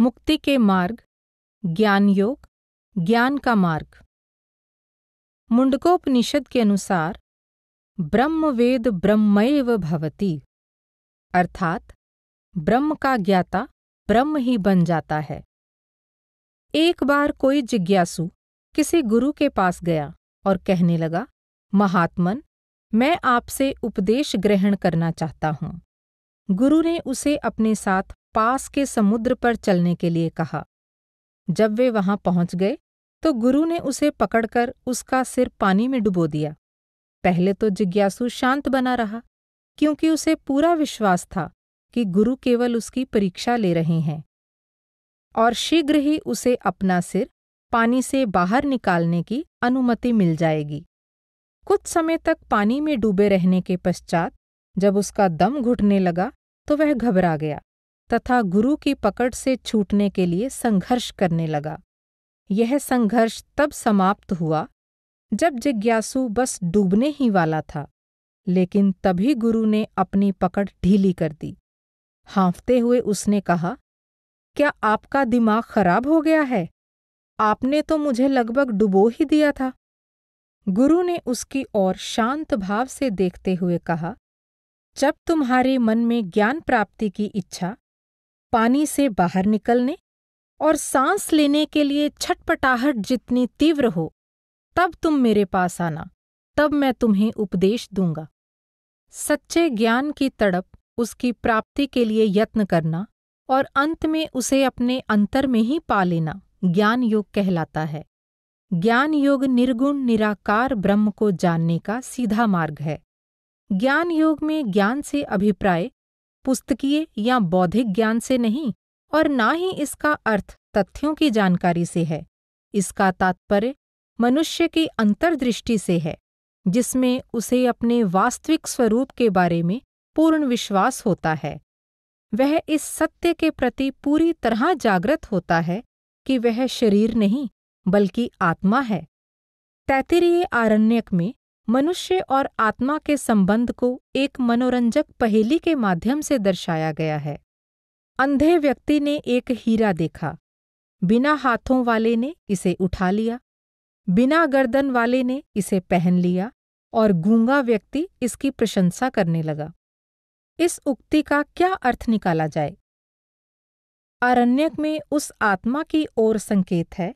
मुक्ति के मार्ग ज्ञान योग ज्ञान का मार्ग मुंडकोपनिषद के अनुसार वेद ब्रह्मैव भवति अर्थात ब्रह्म का ज्ञाता ब्रह्म ही बन जाता है एक बार कोई जिज्ञासु किसी गुरु के पास गया और कहने लगा महात्मन मैं आपसे उपदेश ग्रहण करना चाहता हूँ गुरु ने उसे अपने साथ पास के समुद्र पर चलने के लिए कहा जब वे वहां पहुंच गए तो गुरु ने उसे पकड़कर उसका सिर पानी में डुबो दिया पहले तो जिज्ञासु शांत बना रहा क्योंकि उसे पूरा विश्वास था कि गुरु केवल उसकी परीक्षा ले रहे हैं और शीघ्र ही उसे अपना सिर पानी से बाहर निकालने की अनुमति मिल जाएगी कुछ समय तक पानी में डूबे रहने के पश्चात जब उसका दम घुटने लगा तो वह घबरा गया तथा गुरु की पकड़ से छूटने के लिए संघर्ष करने लगा यह संघर्ष तब समाप्त हुआ जब जिज्ञासु बस डूबने ही वाला था लेकिन तभी गुरु ने अपनी पकड़ ढीली कर दी हाँफते हुए उसने कहा क्या आपका दिमाग खराब हो गया है आपने तो मुझे लगभग डुबो ही दिया था गुरु ने उसकी ओर शांत भाव से देखते हुए कहा जब तुम्हारे मन में ज्ञान प्राप्ति की इच्छा पानी से बाहर निकलने और सांस लेने के लिए छटपटाहट जितनी तीव्र हो तब तुम मेरे पास आना तब मैं तुम्हें उपदेश दूंगा सच्चे ज्ञान की तड़प उसकी प्राप्ति के लिए यत्न करना और अंत में उसे अपने अंतर में ही पा लेना ज्ञान योग कहलाता है ज्ञान योग निर्गुण निराकार ब्रह्म को जानने का सीधा मार्ग है ज्ञान योग में ज्ञान से अभिप्राय पुस्तकीय या बौद्धिक ज्ञान से नहीं और ना ही इसका अर्थ तथ्यों की जानकारी से है इसका तात्पर्य मनुष्य की अंतर्दृष्टि से है जिसमें उसे अपने वास्तविक स्वरूप के बारे में पूर्ण विश्वास होता है वह इस सत्य के प्रति पूरी तरह जागृत होता है कि वह शरीर नहीं बल्कि आत्मा है तैतरीय आरण्यक में मनुष्य और आत्मा के संबंध को एक मनोरंजक पहेली के माध्यम से दर्शाया गया है अंधे व्यक्ति ने एक हीरा देखा बिना हाथों वाले ने इसे उठा लिया बिना गर्दन वाले ने इसे पहन लिया और गूंगा व्यक्ति इसकी प्रशंसा करने लगा इस उक्ति का क्या अर्थ निकाला जाए आरण्यक में उस आत्मा की ओर संकेत है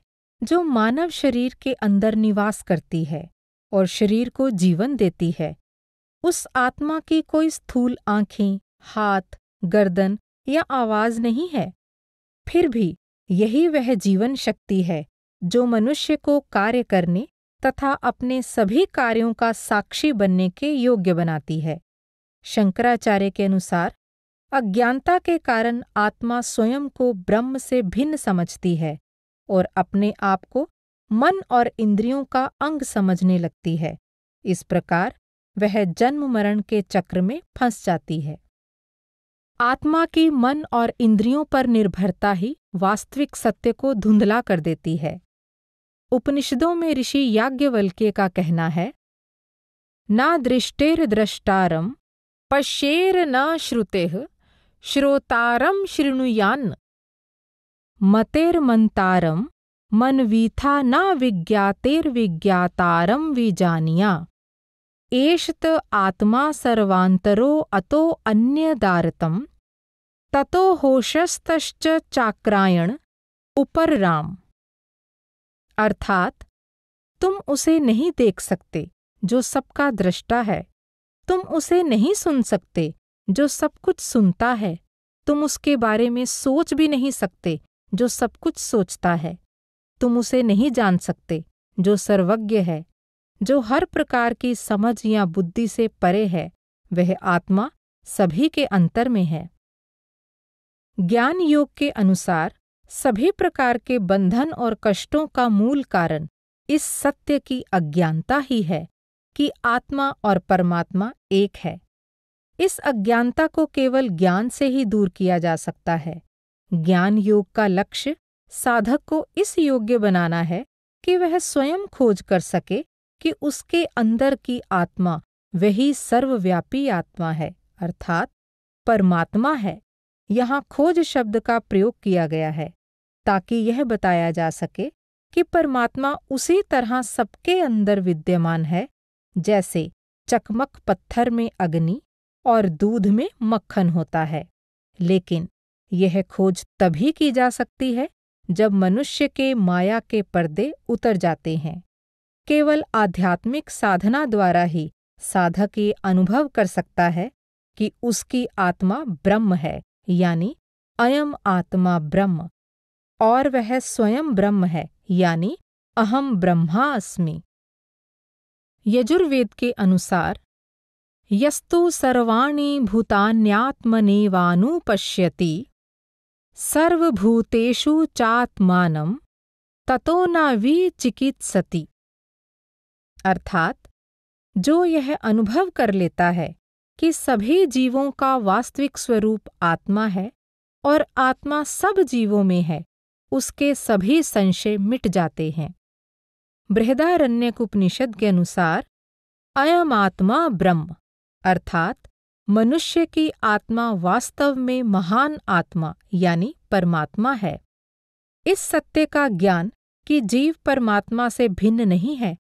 जो मानव शरीर के अंदर निवास करती है और शरीर को जीवन देती है उस आत्मा की कोई स्थूल आंखें हाथ गर्दन या आवाज नहीं है फिर भी यही वह जीवन शक्ति है जो मनुष्य को कार्य करने तथा अपने सभी कार्यों का साक्षी बनने के योग्य बनाती है शंकराचार्य के अनुसार अज्ञानता के कारण आत्मा स्वयं को ब्रह्म से भिन्न समझती है और अपने आप को मन और इंद्रियों का अंग समझने लगती है इस प्रकार वह जन्म मरण के चक्र में फंस जाती है आत्मा की मन और इंद्रियों पर निर्भरता ही वास्तविक सत्य को धुंधला कर देती है उपनिषदों में ऋषि याज्ञवल्क्य का कहना है न दृष्टेर दृष्टारम पश्येर न श्रुते श्रोतारम श्रृणुयान मतेर मंतारम मनवीथा न विज्ञातेर्विज्ञातारं विजानिया एष त आत्मा सर्वांतरो अतो अन्यदारतम ततो होशस्तश्च चाक्रायण उपर राम अर्थात तुम उसे नहीं देख सकते जो सबका दृष्टा है तुम उसे नहीं सुन सकते जो सब कुछ सुनता है तुम उसके बारे में सोच भी नहीं सकते जो सब कुछ सोचता है तुम उसे नहीं जान सकते जो सर्वज्ञ है जो हर प्रकार की समझ या बुद्धि से परे है वह आत्मा सभी के अंतर में है ज्ञान योग के अनुसार सभी प्रकार के बंधन और कष्टों का मूल कारण इस सत्य की अज्ञानता ही है कि आत्मा और परमात्मा एक है इस अज्ञानता को केवल ज्ञान से ही दूर किया जा सकता है ज्ञान योग का लक्ष्य साधक को इस योग्य बनाना है कि वह स्वयं खोज कर सके कि उसके अंदर की आत्मा वही सर्वव्यापी आत्मा है अर्थात परमात्मा है यहाँ खोज शब्द का प्रयोग किया गया है ताकि यह बताया जा सके कि परमात्मा उसी तरह सबके अंदर विद्यमान है जैसे चकमक पत्थर में अग्नि और दूध में मक्खन होता है लेकिन यह खोज तभी की जा सकती है जब मनुष्य के माया के पर्दे उतर जाते हैं केवल आध्यात्मिक साधना द्वारा ही साधक ये अनुभव कर सकता है कि उसकी आत्मा ब्रह्म है यानी अयम आत्मा ब्रह्म और वह स्वयं ब्रह्म है यानी अहम ब्रह्मा अस्मि यजुर्वेद के अनुसार यस्तु सर्वाणी भूतान्यात्मनेवानुपश्यति सर्वभूतेषु चात्मानं ततो न विचिकित्सति अर्थात जो यह अनुभव कर लेता है कि सभी जीवों का वास्तविक स्वरूप आत्मा है और आत्मा सब जीवों में है उसके सभी संशय मिट जाते हैं बृहदारण्यक उपनिषद के अनुसार अयम आत्मा ब्रह्म अर्थात मनुष्य की आत्मा वास्तव में महान आत्मा यानी परमात्मा है इस सत्य का ज्ञान कि जीव परमात्मा से भिन्न नहीं है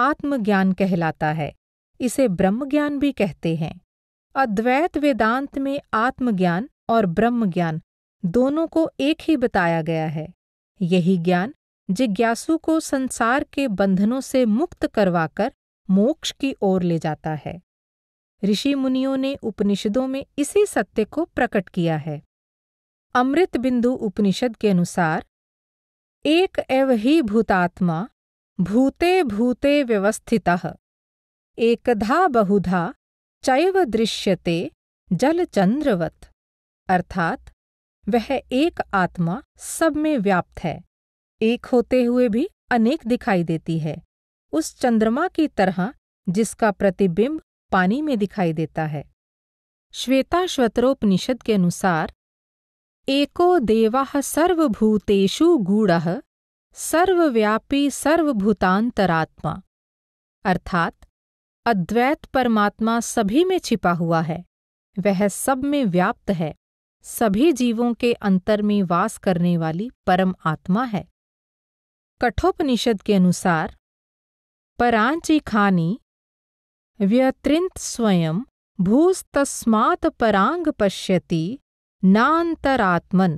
आत्मज्ञान कहलाता है इसे ब्रह्मज्ञान भी कहते हैं अद्वैत वेदांत में आत्मज्ञान और ब्रह्मज्ञान दोनों को एक ही बताया गया है यही ज्ञान जिज्ञासु को संसार के बंधनों से मुक्त करवाकर मोक्ष की ओर ले जाता है ऋषि मुनियों ने उपनिषदों में इसी सत्य को प्रकट किया है अमृत बिंदु उपनिषद के अनुसार एक एव ही भूतात्मा भूते भूते व्यवस्थित एकधा बहुधा चैव दृश्यते जलचंद्रवत अर्थात वह एक आत्मा सब में व्याप्त है एक होते हुए भी अनेक दिखाई देती है उस चंद्रमा की तरह जिसका प्रतिबिंब पानी में दिखाई देता है श्वेता के अनुसार एको देवा सर्वभूतेषु गूढ़ सर्वव्यापी सर्वभूतांतरात्मा अर्थात अद्वैत परमात्मा सभी में छिपा हुआ है वह सब में व्याप्त है सभी जीवों के अंतर में वास करने वाली परम आत्मा है कठोपनिषद के अनुसार परांची खानी व्यत्रिंत स्वयं भूस्तस्मात् परांग पश्यति नान्तरात्मन्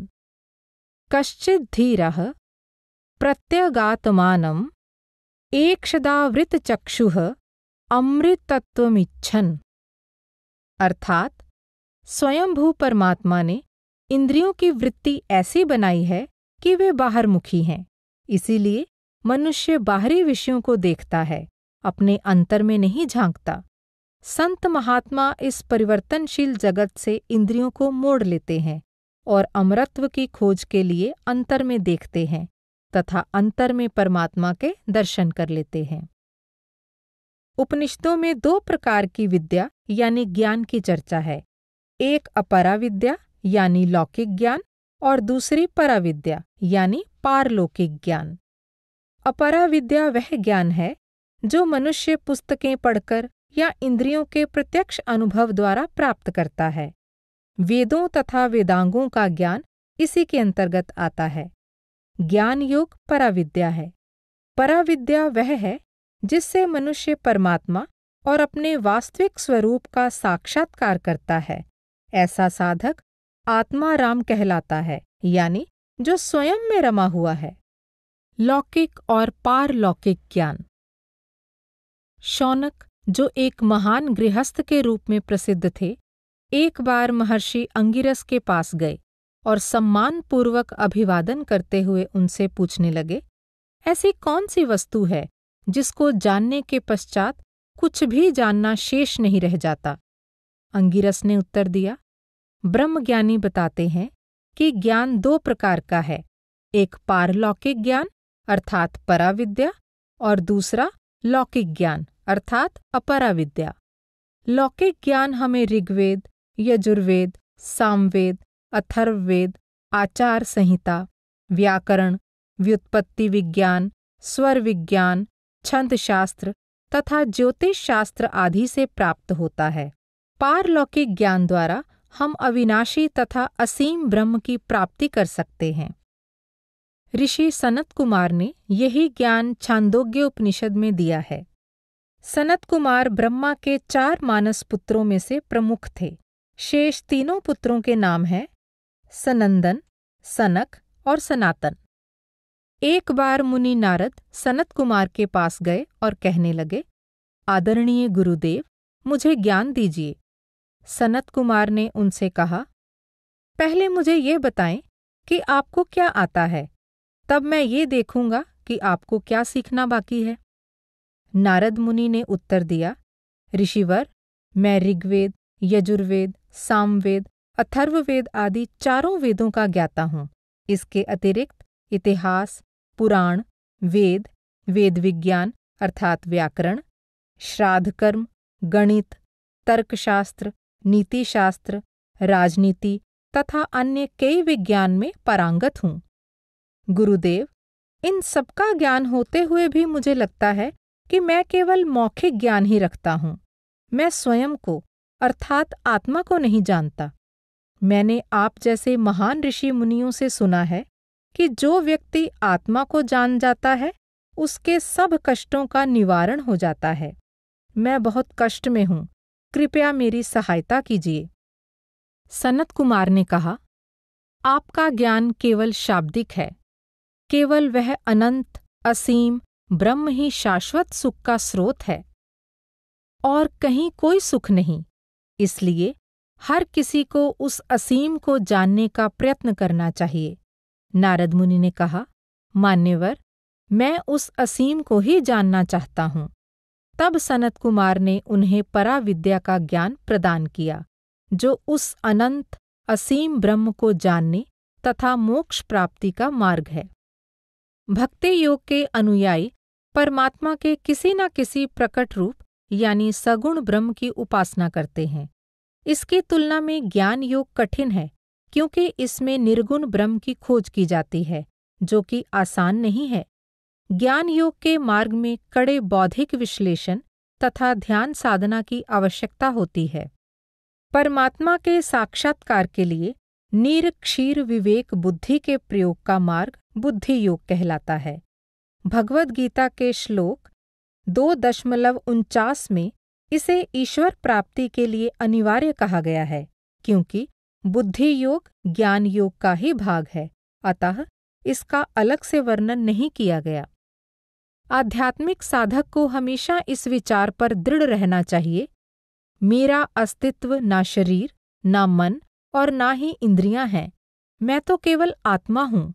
कश्चिद्धीरः प्रत्यगात्मानम् एक्षदावृतचक्षुः अमृतत्वमिच्छन् अर्थात स्वयंभू परमात्मा ने इंद्रियों की वृत्ति ऐसी बनाई है कि वे बाहरमुखी हैं इसीलिए मनुष्य बाहरी विषयों को देखता है अपने अंतर में नहीं झांकता संत महात्मा इस परिवर्तनशील जगत से इंद्रियों को मोड़ लेते हैं और अमरत्व की खोज के लिए अंतर में देखते हैं तथा अंतर में परमात्मा के दर्शन कर लेते हैं उपनिषदों में दो प्रकार की विद्या यानी ज्ञान की चर्चा है एक अपरा विद्या यानी लौकिक ज्ञान और दूसरी पराविद्या यानी पारलौकिक ज्ञान अपरा विद्या वह ज्ञान है जो मनुष्य पुस्तकें पढ़कर या इंद्रियों के प्रत्यक्ष अनुभव द्वारा प्राप्त करता है वेदों तथा वेदांगों का ज्ञान इसी के अंतर्गत आता है ज्ञान योग पराविद्या है पराविद्या वह है जिससे मनुष्य परमात्मा और अपने वास्तविक स्वरूप का साक्षात्कार करता है ऐसा साधक आत्मा राम कहलाता है यानी जो स्वयं में रमा हुआ है लौकिक और पारलौकिक ज्ञान शौनक जो एक महान गृहस्थ के रूप में प्रसिद्ध थे एक बार महर्षि अंगिरस के पास गए और सम्मानपूर्वक अभिवादन करते हुए उनसे पूछने लगे ऐसी कौन सी वस्तु है जिसको जानने के पश्चात कुछ भी जानना शेष नहीं रह जाता अंगिरस ने उत्तर दिया ब्रह्मज्ञानी बताते हैं कि ज्ञान दो प्रकार का है एक पारलौकिक ज्ञान अर्थात पराविद्या और दूसरा लौकिक ज्ञान अर्थात अपरा विद्या लौकिक ज्ञान हमें ऋग्वेद यजुर्वेद सामवेद अथर्ववेद आचार संहिता व्याकरण व्युत्पत्ति विज्ञान स्वर विज्ञान छंद शास्त्र तथा ज्योतिष शास्त्र आदि से प्राप्त होता है पारलौकिक ज्ञान द्वारा हम अविनाशी तथा असीम ब्रह्म की प्राप्ति कर सकते हैं ऋषि सनत कुमार ने यही ज्ञान छांदोग्य उपनिषद में दिया है सनत कुमार ब्रह्मा के चार मानस पुत्रों में से प्रमुख थे शेष तीनों पुत्रों के नाम हैं सनंदन सनक और सनातन एक बार मुनि नारद सनत कुमार के पास गए और कहने लगे आदरणीय गुरुदेव मुझे ज्ञान दीजिए सनत कुमार ने उनसे कहा पहले मुझे ये बताएं कि आपको क्या आता है तब मैं ये देखूंगा कि आपको क्या सीखना बाकी है नारद मुनि ने उत्तर दिया ऋषिवर मैं ऋग्वेद यजुर्वेद सामवेद अथर्ववेद आदि चारों वेदों का ज्ञाता हूँ इसके अतिरिक्त इतिहास पुराण वेद वेद विज्ञान अर्थात व्याकरण श्राद्धकर्म गणित तर्कशास्त्र नीतिशास्त्र राजनीति तथा अन्य कई विज्ञान में परांगत हूँ गुरुदेव इन सबका ज्ञान होते हुए भी मुझे लगता है कि मैं केवल मौखिक ज्ञान ही रखता हूँ मैं स्वयं को अर्थात आत्मा को नहीं जानता मैंने आप जैसे महान ऋषि मुनियों से सुना है कि जो व्यक्ति आत्मा को जान जाता है उसके सब कष्टों का निवारण हो जाता है मैं बहुत कष्ट में हूँ कृपया मेरी सहायता कीजिए सनत कुमार ने कहा आपका ज्ञान केवल शाब्दिक है केवल वह अनंत असीम ब्रह्म ही शाश्वत सुख का स्रोत है और कहीं कोई सुख नहीं इसलिए हर किसी को उस असीम को जानने का प्रयत्न करना चाहिए नारद मुनि ने कहा मान्यवर मैं उस असीम को ही जानना चाहता हूँ तब सनत कुमार ने उन्हें पराविद्या का ज्ञान प्रदान किया जो उस अनंत असीम ब्रह्म को जानने तथा मोक्ष प्राप्ति का मार्ग है भक्ति योग के अनुयायी परमात्मा के किसी न किसी प्रकट रूप यानी सगुण ब्रह्म की उपासना करते हैं इसकी तुलना में ज्ञान योग कठिन है क्योंकि इसमें निर्गुण ब्रह्म की खोज की जाती है जो कि आसान नहीं है ज्ञान योग के मार्ग में कड़े बौद्धिक विश्लेषण तथा ध्यान साधना की आवश्यकता होती है परमात्मा के साक्षात्कार के लिए नीर क्षीर विवेक बुद्धि के प्रयोग का मार्ग बुद्धि योग कहलाता है भगवद गीता के श्लोक दो दशमलव उनचास में इसे ईश्वर प्राप्ति के लिए अनिवार्य कहा गया है क्योंकि बुद्धि योग ज्ञान योग का ही भाग है अतः इसका अलग से वर्णन नहीं किया गया आध्यात्मिक साधक को हमेशा इस विचार पर दृढ़ रहना चाहिए मेरा अस्तित्व ना शरीर ना मन और ना ही इंद्रियां हैं मैं तो केवल आत्मा हूँ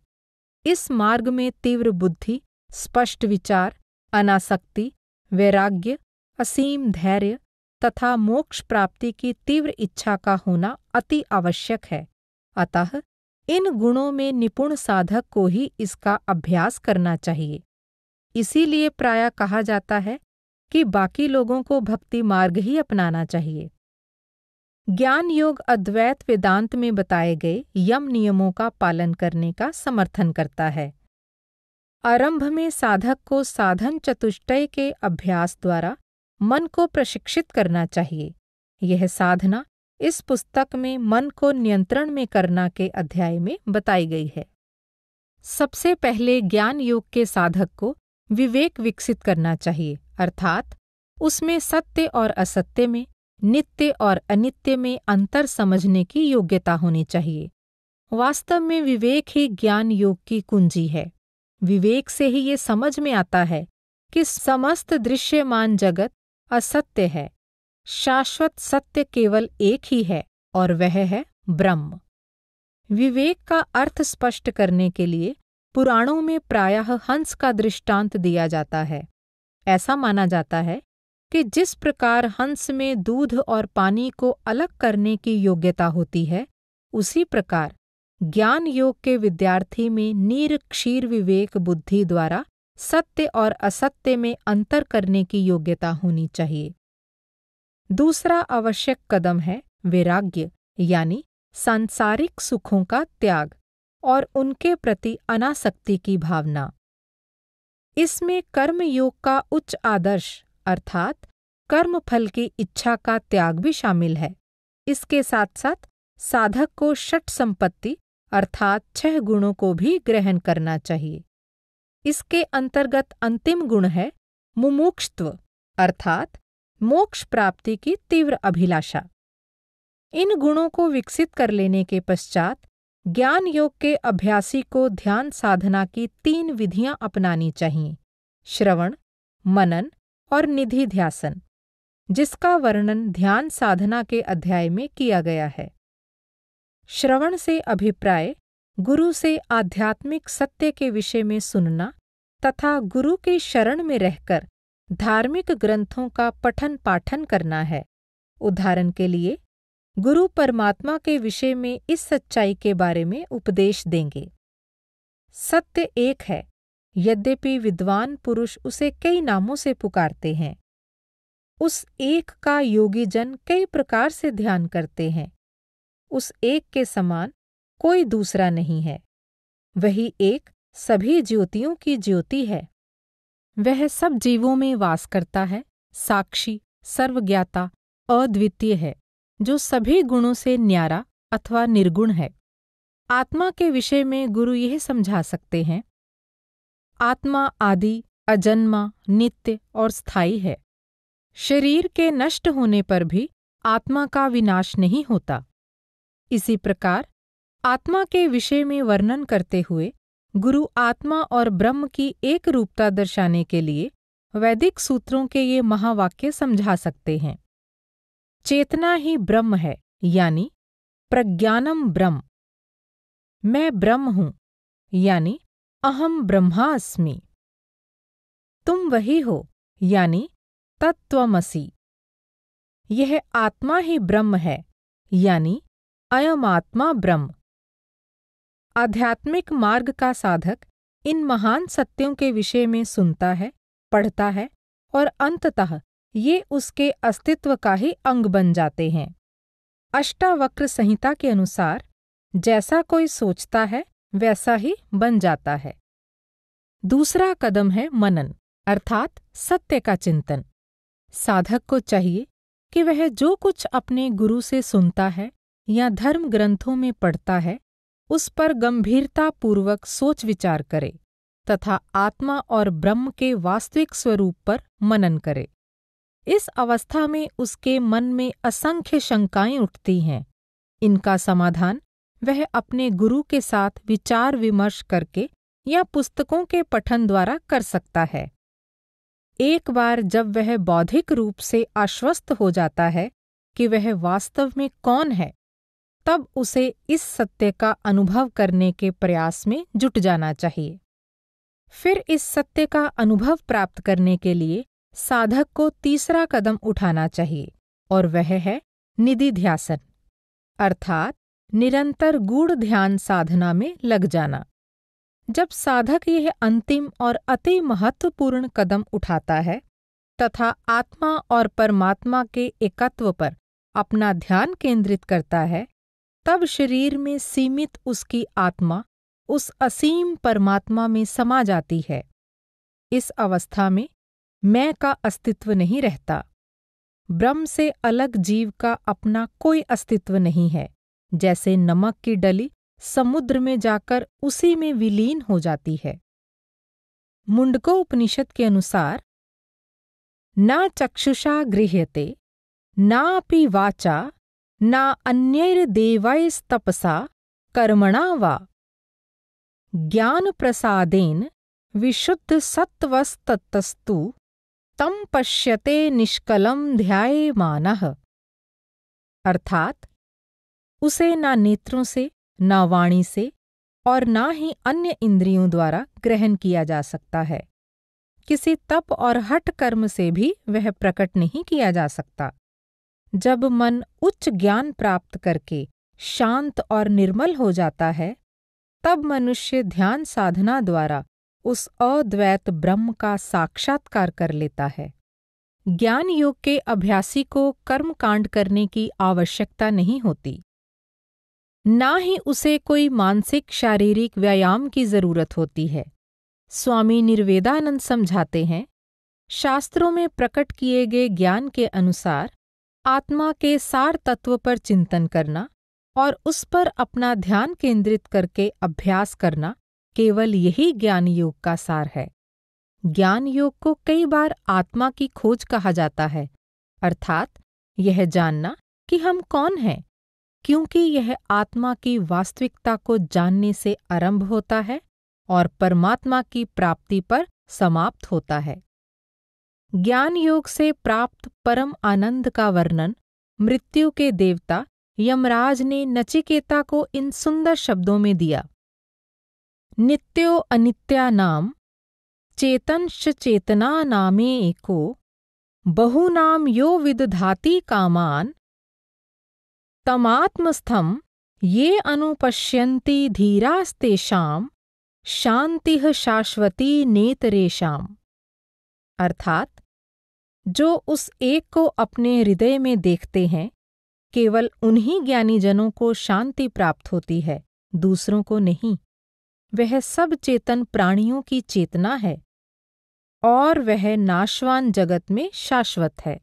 इस मार्ग में तीव्र बुद्धि स्पष्ट विचार अनासक्ति वैराग्य असीम धैर्य तथा मोक्ष प्राप्ति की तीव्र इच्छा का होना अति आवश्यक है अतः इन गुणों में निपुण साधक को ही इसका अभ्यास करना चाहिए इसीलिए प्राय कहा जाता है कि बाकी लोगों को भक्ति मार्ग ही अपनाना चाहिए ज्ञान योग अद्वैत वेदांत में बताए गए यम नियमों का पालन करने का समर्थन करता है आरंभ में साधक को साधन चतुष्टय के अभ्यास द्वारा मन को प्रशिक्षित करना चाहिए यह साधना इस पुस्तक में मन को नियंत्रण में करना के अध्याय में बताई गई है सबसे पहले ज्ञान योग के साधक को विवेक विकसित करना चाहिए अर्थात उसमें सत्य और असत्य में नित्य और अनित्य में अंतर समझने की योग्यता होनी चाहिए वास्तव में विवेक ही ज्ञान योग की कुंजी है विवेक से ही ये समझ में आता है कि समस्त दृश्यमान जगत असत्य है शाश्वत सत्य केवल एक ही है और वह है ब्रह्म विवेक का अर्थ स्पष्ट करने के लिए पुराणों में प्रायः हंस का दृष्टांत दिया जाता है ऐसा माना जाता है कि जिस प्रकार हंस में दूध और पानी को अलग करने की योग्यता होती है उसी प्रकार ज्ञान योग के विद्यार्थी में नीर क्षीर विवेक बुद्धि द्वारा सत्य और असत्य में अंतर करने की योग्यता होनी चाहिए दूसरा आवश्यक कदम है वैराग्य यानी सांसारिक सुखों का त्याग और उनके प्रति अनासक्ति की भावना इसमें कर्म योग का उच्च आदर्श अर्थात कर्म फल की इच्छा का त्याग भी शामिल है इसके साथ साथ साधक को षट संपत्ति अर्थात छह गुणों को भी ग्रहण करना चाहिए इसके अंतर्गत अंतिम गुण है मुमुक्षत्व अर्थात मोक्ष प्राप्ति की तीव्र अभिलाषा इन गुणों को विकसित कर लेने के पश्चात ज्ञान योग के अभ्यासी को ध्यान साधना की तीन विधियां अपनानी चाहिए श्रवण मनन और निधि ध्यासन जिसका वर्णन ध्यान साधना के अध्याय में किया गया है श्रवण से अभिप्राय गुरु से आध्यात्मिक सत्य के विषय में सुनना तथा गुरु के शरण में रहकर धार्मिक ग्रंथों का पठन पाठन करना है उदाहरण के लिए गुरु परमात्मा के विषय में इस सच्चाई के बारे में उपदेश देंगे सत्य एक है यद्यपि विद्वान पुरुष उसे कई नामों से पुकारते हैं उस एक का योगी जन कई प्रकार से ध्यान करते हैं उस एक के समान कोई दूसरा नहीं है वही एक सभी ज्योतियों की ज्योति है वह सब जीवों में वास करता है साक्षी सर्वज्ञाता अद्वितीय है जो सभी गुणों से न्यारा अथवा निर्गुण है आत्मा के विषय में गुरु यह समझा सकते हैं आत्मा आदि अजन्मा नित्य और स्थायी है शरीर के नष्ट होने पर भी आत्मा का विनाश नहीं होता इसी प्रकार आत्मा के विषय में वर्णन करते हुए गुरु आत्मा और ब्रह्म की एक रूपता दर्शाने के लिए वैदिक सूत्रों के ये महावाक्य समझा सकते हैं चेतना ही ब्रह्म है यानी प्रज्ञानम ब्रह्म मैं ब्रह्म हूँ यानी अहम ब्रह्मा अस्मि तुम वही हो यानी तत्वमसी यह आत्मा ही ब्रह्म है यानी अयमात्मा ब्रह्म आध्यात्मिक मार्ग का साधक इन महान सत्यों के विषय में सुनता है पढ़ता है और अंततः ये उसके अस्तित्व का ही अंग बन जाते हैं अष्टावक्र संहिता के अनुसार जैसा कोई सोचता है वैसा ही बन जाता है दूसरा कदम है मनन अर्थात सत्य का चिंतन साधक को चाहिए कि वह जो कुछ अपने गुरु से सुनता है या धर्म ग्रंथों में पढ़ता है उस पर गंभीरतापूर्वक सोच विचार करे तथा आत्मा और ब्रह्म के वास्तविक स्वरूप पर मनन करे इस अवस्था में उसके मन में असंख्य शंकाएं उठती हैं इनका समाधान वह अपने गुरु के साथ विचार विमर्श करके या पुस्तकों के पठन द्वारा कर सकता है एक बार जब वह बौद्धिक रूप से आश्वस्त हो जाता है कि वह वास्तव में कौन है तब उसे इस सत्य का अनुभव करने के प्रयास में जुट जाना चाहिए फिर इस सत्य का अनुभव प्राप्त करने के लिए साधक को तीसरा कदम उठाना चाहिए और वह है निधिध्यासन अर्थात निरंतर गूढ़ ध्यान साधना में लग जाना जब साधक यह अंतिम और अति महत्वपूर्ण कदम उठाता है तथा आत्मा और परमात्मा के एकत्व पर अपना ध्यान केंद्रित करता है तब शरीर में सीमित उसकी आत्मा उस असीम परमात्मा में समा जाती है इस अवस्था में मैं का अस्तित्व नहीं रहता ब्रह्म से अलग जीव का अपना कोई अस्तित्व नहीं है जैसे नमक की डली समुद्र में जाकर उसी में विलीन हो जाती है मुंडको उपनिषद के अनुसार न चक्षुषा गृह्यते नापि वाचा न अन्यैर्देवैस्तपसा कर्मणा वा ज्ञान प्रसादेन विशुद्ध सत्वस्तस्तु तम पश्यते निष्कलम ध्यायमानः अर्थात उसे ना नेत्रों से ना वाणी से और ना ही अन्य इंद्रियों द्वारा ग्रहण किया जा सकता है किसी तप और हट कर्म से भी वह प्रकट नहीं किया जा सकता जब मन उच्च ज्ञान प्राप्त करके शांत और निर्मल हो जाता है तब मनुष्य ध्यान साधना द्वारा उस अद्वैत ब्रह्म का साक्षात्कार कर लेता है ज्ञान योग के अभ्यासी को कर्म कांड करने की आवश्यकता नहीं होती ना ही उसे कोई मानसिक शारीरिक व्यायाम की जरूरत होती है स्वामी निर्वेदानंद समझाते हैं शास्त्रों में प्रकट किए गए ज्ञान के अनुसार आत्मा के सार तत्व पर चिंतन करना और उस पर अपना ध्यान केंद्रित करके अभ्यास करना केवल यही ज्ञान योग का सार है ज्ञान योग को कई बार आत्मा की खोज कहा जाता है अर्थात यह जानना कि हम कौन हैं क्योंकि यह आत्मा की वास्तविकता को जानने से आरंभ होता है और परमात्मा की प्राप्ति पर समाप्त होता है ज्ञान योग से प्राप्त परम आनंद का वर्णन मृत्यु के देवता यमराज ने नचिकेता को इन सुंदर शब्दों में दिया नित्यो अनित्या नाम चेतनश चेतना नामे एको बहुनाम यो विदधाती कामान तमात्मस्थं ये अनुपश्यन्ति धीरास्तेषां शांतिः शाश्वती नेतरेशाम अर्थात जो उस एक को अपने हृदय में देखते हैं केवल उन्हीं ज्ञानीजनों को शांति प्राप्त होती है दूसरों को नहीं वह सब चेतन प्राणियों की चेतना है और वह नाशवान जगत में शाश्वत है